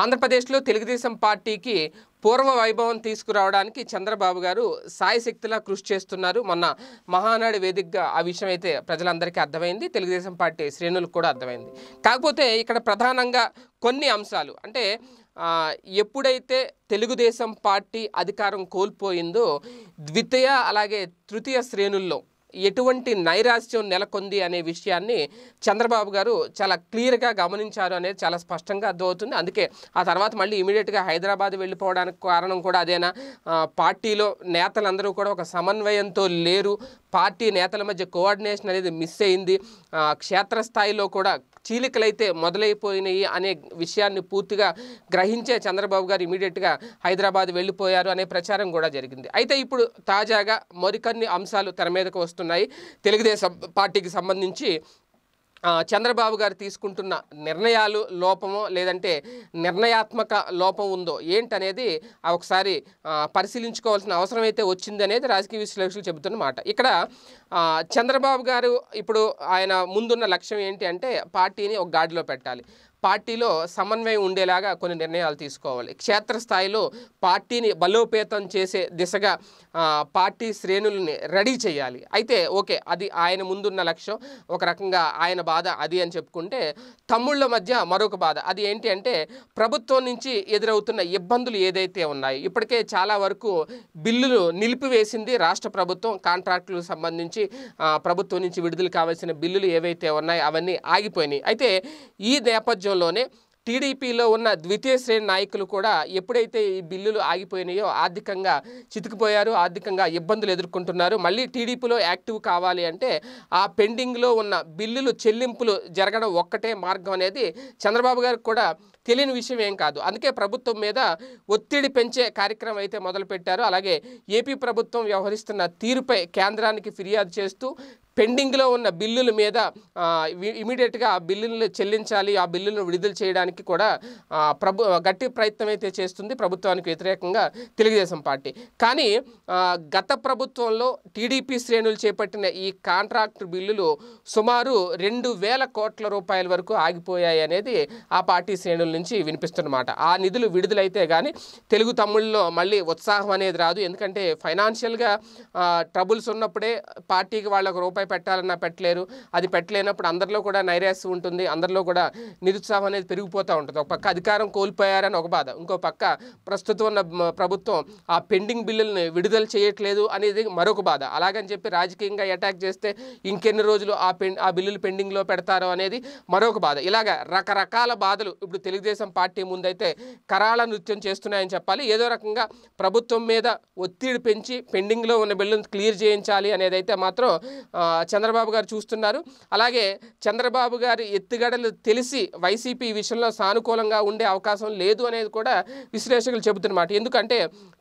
ఆంధ్రప్రదేశ్లో తెలుగుదేశం పార్టీకి పూర్వ వైభవం తీసుకురావడానికి చంద్రబాబు గారు సాయశక్తిలా కృషి చేస్తున్నారు మొన్న మహానాడు వేదికగా ఆ విషయం అయితే ప్రజలందరికీ అర్థమైంది తెలుగుదేశం పార్టీ శ్రేణులకు కూడా అర్థమైంది కాకపోతే ఇక్కడ ప్రధానంగా కొన్ని అంశాలు అంటే ఎప్పుడైతే తెలుగుదేశం పార్టీ అధికారం కోల్పోయిందో ద్వితీయ అలాగే తృతీయ శ్రేణుల్లో ఎటువంటి నైరాశ్యం నెలకొంది అనే విషయాన్ని చంద్రబాబు గారు చాలా క్లియర్గా గమనించారు అనేది చాలా స్పష్టంగా అర్థమవుతుంది అందుకే ఆ తర్వాత మళ్ళీ ఇమీడియట్గా హైదరాబాద్ వెళ్ళిపోవడానికి కారణం కూడా అదేనా పార్టీలో నేతలందరూ కూడా ఒక సమన్వయంతో లేరు పార్టీ నేతల మధ్య కోఆర్డినేషన్ అనేది మిస్ అయింది క్షేత్రస్థాయిలో కూడా చీలికలైతే మొదలైపోయినాయి అనే విషయాన్ని పూర్తిగా గ్రహించే చంద్రబాబు గారు ఇమీడియట్గా హైదరాబాద్ వెళ్ళిపోయారు అనే ప్రచారం కూడా జరిగింది అయితే ఇప్పుడు తాజాగా మరికొన్ని అంశాలు తెర మీదకు వస్తున్నాయి తెలుగుదేశం పార్టీకి సంబంధించి చంద్రబాబు గారు తీసుకుంటున్న నిర్ణయాలు లోపమో లేదంటే నిర్ణయాత్మక లోపం ఉందో ఏంటనేది ఒకసారి పరిశీలించుకోవాల్సిన అవసరం అయితే వచ్చిందనేది రాజకీయ విశ్లేషకులు చెబుతున్నమాట ఇక్కడ చంద్రబాబు గారు ఇప్పుడు ఆయన ముందున్న లక్ష్యం ఏంటి అంటే పార్టీని ఒక గాడిలో పెట్టాలి పార్టీలో సమన్వయం ఉండేలాగా కొన్ని నిర్ణయాలు తీసుకోవాలి క్షేత్రస్థాయిలో పార్టీని బలోపేతం చేసే దిశగా పార్టీ శ్రేణుల్ని రెడీ చేయాలి అయితే ఓకే అది ఆయన ముందున్న లక్ష్యం ఒక రకంగా ఆయన బాధ అది అని చెప్పుకుంటే తమ్ముళ్ళ మధ్య మరొక బాధ అది ఏంటి అంటే ప్రభుత్వం నుంచి ఎదురవుతున్న ఇబ్బందులు ఏదైతే ఉన్నాయి ఇప్పటికే చాలా వరకు బిల్లులు నిలిపివేసింది రాష్ట్ర ప్రభుత్వం కాంట్రాక్టులకు సంబంధించి ప్రభుత్వం నుంచి విడుదల కావాల్సిన బిల్లులు ఏవైతే ఉన్నాయో అవన్నీ ఆగిపోయినాయి అయితే ఈ నేపథ్యం రాజ్యంలోనే టీడీపీలో ఉన్న ద్వితీయ శ్రేణి నాయకులు కూడా ఎప్పుడైతే ఈ బిల్లులు ఆగిపోయినాయో ఆర్థికంగా చితికిపోయారు ఆర్థికంగా ఇబ్బందులు ఎదుర్కొంటున్నారు మళ్ళీ టీడీపీలో యాక్టివ్ కావాలి అంటే ఆ పెండింగ్లో ఉన్న బిల్లులు చెల్లింపులు జరగడం ఒక్కటే మార్గం అనేది చంద్రబాబు గారికి కూడా తెలియని విషయం ఏం కాదు అందుకే ప్రభుత్వం మీద ఒత్తిడి పెంచే కార్యక్రమం అయితే మొదలుపెట్టారు అలాగే ఏపీ ప్రభుత్వం వ్యవహరిస్తున్న తీరుపై కేంద్రానికి ఫిర్యాదు చేస్తూ పెండింగ్లో ఉన్న బిల్లుల మీద ఇమీడియట్గా ఆ బిల్లులు చెల్లించాలి ఆ బిల్లులను విడుదల చేయడానికి కూడా ప్రభు గట్టి ప్రయత్నం అయితే చేస్తుంది ప్రభుత్వానికి వ్యతిరేకంగా తెలుగుదేశం పార్టీ కానీ గత ప్రభుత్వంలో టీడీపీ శ్రేణులు చేపట్టిన ఈ కాంట్రాక్ట్ బిల్లులు సుమారు రెండు వేల కోట్ల రూపాయల వరకు ఆగిపోయాయి అనేది ఆ పార్టీ శ్రేణుల నుంచి వినిపిస్తున్నమాట ఆ నిధులు విడుదలైతే కానీ తెలుగు తమ్ముళ్ళలో మళ్ళీ ఉత్సాహం అనేది రాదు ఎందుకంటే ఫైనాన్షియల్గా ట్రబుల్స్ ఉన్నప్పుడే పార్టీకి వాళ్ళకు రూపాయి పెట్టాలన్నా పెట్టలేరు అది పెట్టలేనప్పుడు అందరిలో కూడా నైరాశ్యం ఉంటుంది అందరిలో కూడా నిరుత్సాహం అనేది పెరిగిపోతూ ఉంటుంది ఒక పక్క అధికారం కోల్పోయారని ఒక బాధ ఇంకో పక్క ప్రస్తుతం ఉన్న ప్రభుత్వం ఆ పెండింగ్ బిల్లుల్ని విడుదల చేయట్లేదు అనేది మరొక బాధ అలాగని చెప్పి రాజకీయంగా అటాక్ చేస్తే ఇంకెన్ని రోజులు ఆ పెం ఆ బిల్లులు పెండింగ్లో పెడతారో అనేది మరొక బాధ ఇలాగ రకరకాల బాధలు ఇప్పుడు తెలుగుదేశం పార్టీ ముందైతే కరాళ నృత్యం చేస్తున్నాయని చెప్పాలి ఏదో రకంగా ప్రభుత్వం మీద ఒత్తిడి పెంచి పెండింగ్లో ఉన్న బిల్లును క్లియర్ చేయించాలి అనేది అయితే మాత్రం చంద్రబాబు గారు చూస్తున్నారు అలాగే చంద్రబాబు గారి ఎత్తుగడలు తెలిసి వైసీపీ ఈ విషయంలో సానుకూలంగా ఉండే అవకాశం లేదు అనేది కూడా విశ్లేషకులు చెబుతున్నమాట ఎందుకంటే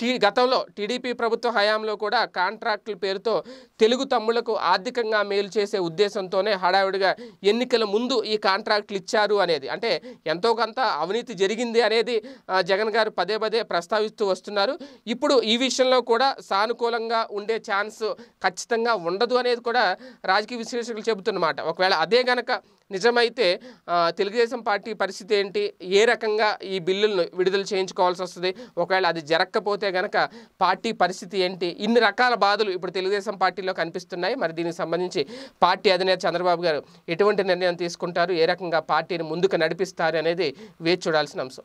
టీ గతంలో టీడీపీ ప్రభుత్వ హయాంలో కూడా కాంట్రాక్టుల పేరుతో తెలుగు తమ్ముళ్లకు ఆర్థికంగా మేలు చేసే ఉద్దేశంతోనే హడావిడిగా ఎన్నికల ముందు ఈ కాంట్రాక్టులు ఇచ్చారు అనేది అంటే ఎంతో కొంత అవినీతి జరిగింది అనేది జగన్ గారు పదే పదే ప్రస్తావిస్తూ వస్తున్నారు ఇప్పుడు ఈ విషయంలో కూడా సానుకూలంగా ఉండే ఛాన్స్ ఖచ్చితంగా ఉండదు అనేది కూడా రాజకీయ విశ్లేషకులు చెబుతున్నమాట ఒకవేళ అదే గనక నిజమైతే తెలుగుదేశం పార్టీ పరిస్థితి ఏంటి ఏ రకంగా ఈ బిల్లులను విడుదల చేయించుకోవాల్సి వస్తుంది ఒకవేళ అది జరగకపోతే గనక పార్టీ పరిస్థితి ఏంటి ఇన్ని రకాల బాధలు ఇప్పుడు తెలుగుదేశం పార్టీలో కనిపిస్తున్నాయి మరి దీనికి సంబంధించి పార్టీ అధినేత చంద్రబాబు గారు ఎటువంటి నిర్ణయం తీసుకుంటారు ఏ రకంగా పార్టీని ముందుకు నడిపిస్తారు అనేది వేచి చూడాల్సిన అంశం